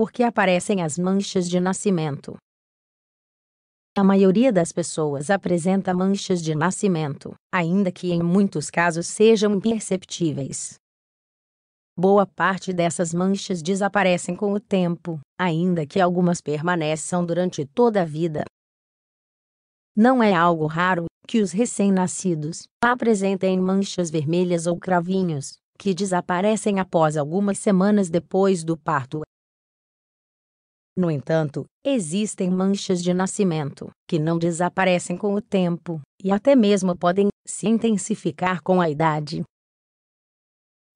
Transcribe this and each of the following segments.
porque aparecem as manchas de nascimento. A maioria das pessoas apresenta manchas de nascimento, ainda que em muitos casos sejam imperceptíveis. Boa parte dessas manchas desaparecem com o tempo, ainda que algumas permaneçam durante toda a vida. Não é algo raro que os recém-nascidos apresentem manchas vermelhas ou cravinhos, que desaparecem após algumas semanas depois do parto. No entanto, existem manchas de nascimento, que não desaparecem com o tempo, e até mesmo podem se intensificar com a idade.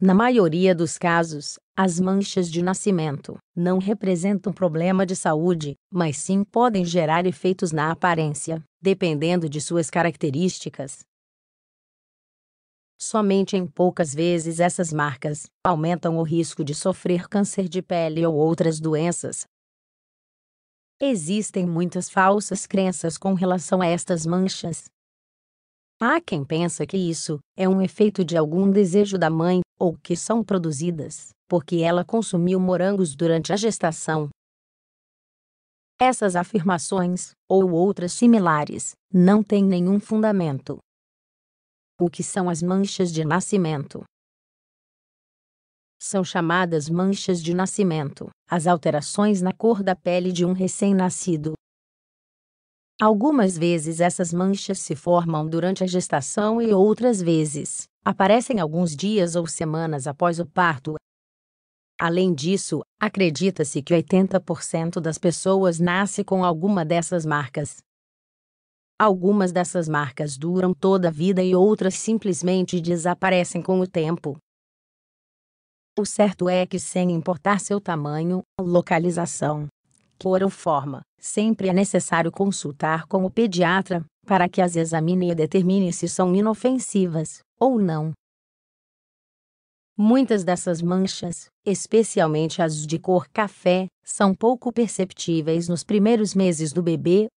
Na maioria dos casos, as manchas de nascimento não representam problema de saúde, mas sim podem gerar efeitos na aparência, dependendo de suas características. Somente em poucas vezes essas marcas aumentam o risco de sofrer câncer de pele ou outras doenças, Existem muitas falsas crenças com relação a estas manchas. Há quem pensa que isso é um efeito de algum desejo da mãe, ou que são produzidas porque ela consumiu morangos durante a gestação. Essas afirmações, ou outras similares, não têm nenhum fundamento. O que são as manchas de nascimento? são chamadas manchas de nascimento, as alterações na cor da pele de um recém-nascido. Algumas vezes essas manchas se formam durante a gestação e outras vezes aparecem alguns dias ou semanas após o parto. Além disso, acredita-se que 80% das pessoas nasce com alguma dessas marcas. Algumas dessas marcas duram toda a vida e outras simplesmente desaparecem com o tempo. O certo é que, sem importar seu tamanho, localização, cor ou forma, sempre é necessário consultar com o pediatra para que as examine e determine se são inofensivas ou não. Muitas dessas manchas, especialmente as de cor café, são pouco perceptíveis nos primeiros meses do bebê.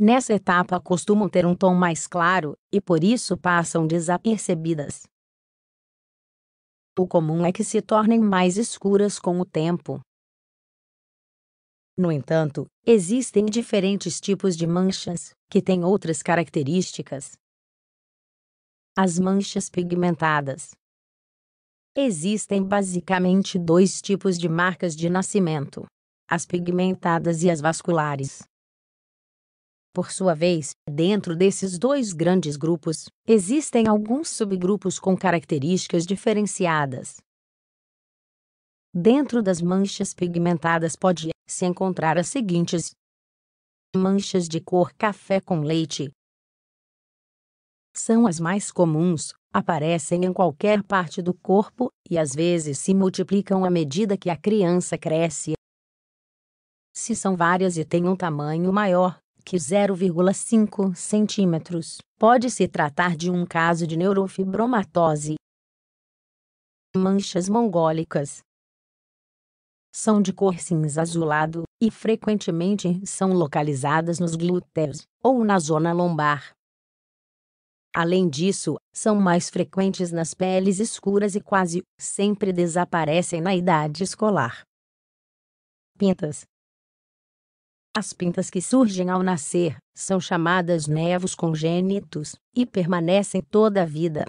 Nessa etapa costumam ter um tom mais claro e por isso passam desapercebidas. O comum é que se tornem mais escuras com o tempo. No entanto, existem diferentes tipos de manchas, que têm outras características. As manchas pigmentadas. Existem basicamente dois tipos de marcas de nascimento: as pigmentadas e as vasculares. Por sua vez, dentro desses dois grandes grupos, existem alguns subgrupos com características diferenciadas. Dentro das manchas pigmentadas pode se encontrar as seguintes: manchas de cor café com leite. São as mais comuns, aparecem em qualquer parte do corpo e às vezes se multiplicam à medida que a criança cresce. Se são várias e têm um tamanho maior, que 0,5 centímetros. Pode se tratar de um caso de neurofibromatose. Manchas mongólicas são de cor cinza azulado e frequentemente são localizadas nos glúteos ou na zona lombar. Além disso, são mais frequentes nas peles escuras e quase sempre desaparecem na idade escolar. Pintas as pintas que surgem ao nascer são chamadas nevos congênitos e permanecem toda a vida.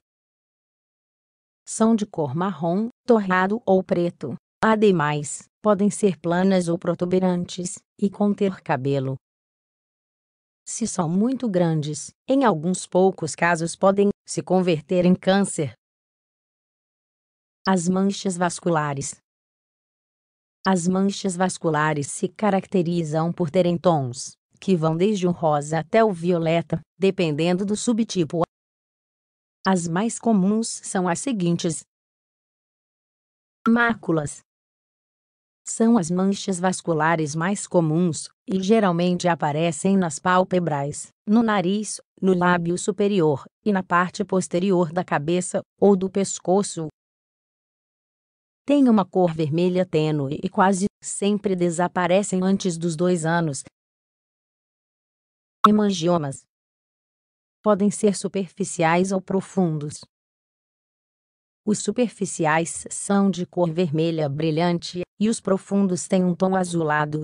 São de cor marrom, torrado ou preto. Ademais, podem ser planas ou protuberantes e conter cabelo. Se são muito grandes, em alguns poucos casos podem se converter em câncer. As manchas vasculares as manchas vasculares se caracterizam por terem tons, que vão desde o rosa até o violeta, dependendo do subtipo. As mais comuns são as seguintes: Máculas são as manchas vasculares mais comuns e geralmente aparecem nas pálpebras, no nariz, no lábio superior e na parte posterior da cabeça ou do pescoço têm uma cor vermelha tênue e quase sempre desaparecem antes dos dois anos. Hemangiomas podem ser superficiais ou profundos. Os superficiais são de cor vermelha brilhante e os profundos têm um tom azulado.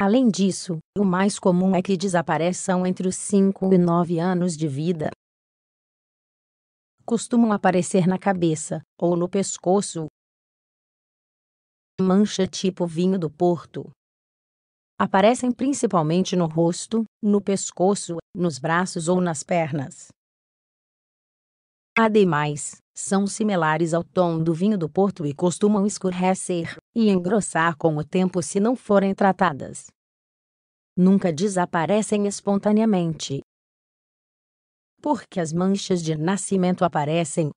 Além disso, o mais comum é que desapareçam entre os 5 e 9 anos de vida costumam aparecer na cabeça ou no pescoço. Mancha tipo vinho do Porto. Aparecem principalmente no rosto, no pescoço, nos braços ou nas pernas. Ademais, são similares ao tom do vinho do Porto e costumam escurecer e engrossar com o tempo se não forem tratadas. Nunca desaparecem espontaneamente, porque as manchas de nascimento aparecem.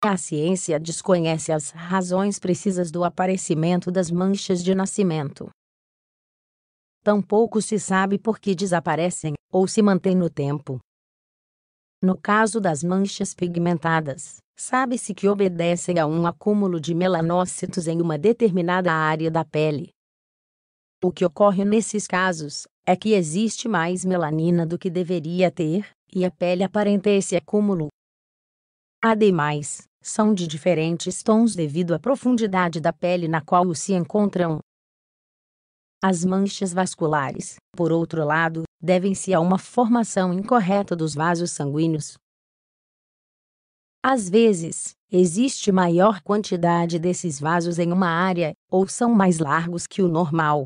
A ciência desconhece as razões precisas do aparecimento das manchas de nascimento. Tampouco se sabe por que desaparecem ou se mantêm no tempo. No caso das manchas pigmentadas, sabe-se que obedecem a um acúmulo de melanócitos em uma determinada área da pele, o que ocorre nesses casos é que existe mais melanina do que deveria ter, e a pele aparenta esse acúmulo. Ademais, são de diferentes tons devido à profundidade da pele na qual se encontram. As manchas vasculares, por outro lado, devem-se a uma formação incorreta dos vasos sanguíneos. Às vezes, existe maior quantidade desses vasos em uma área, ou são mais largos que o normal,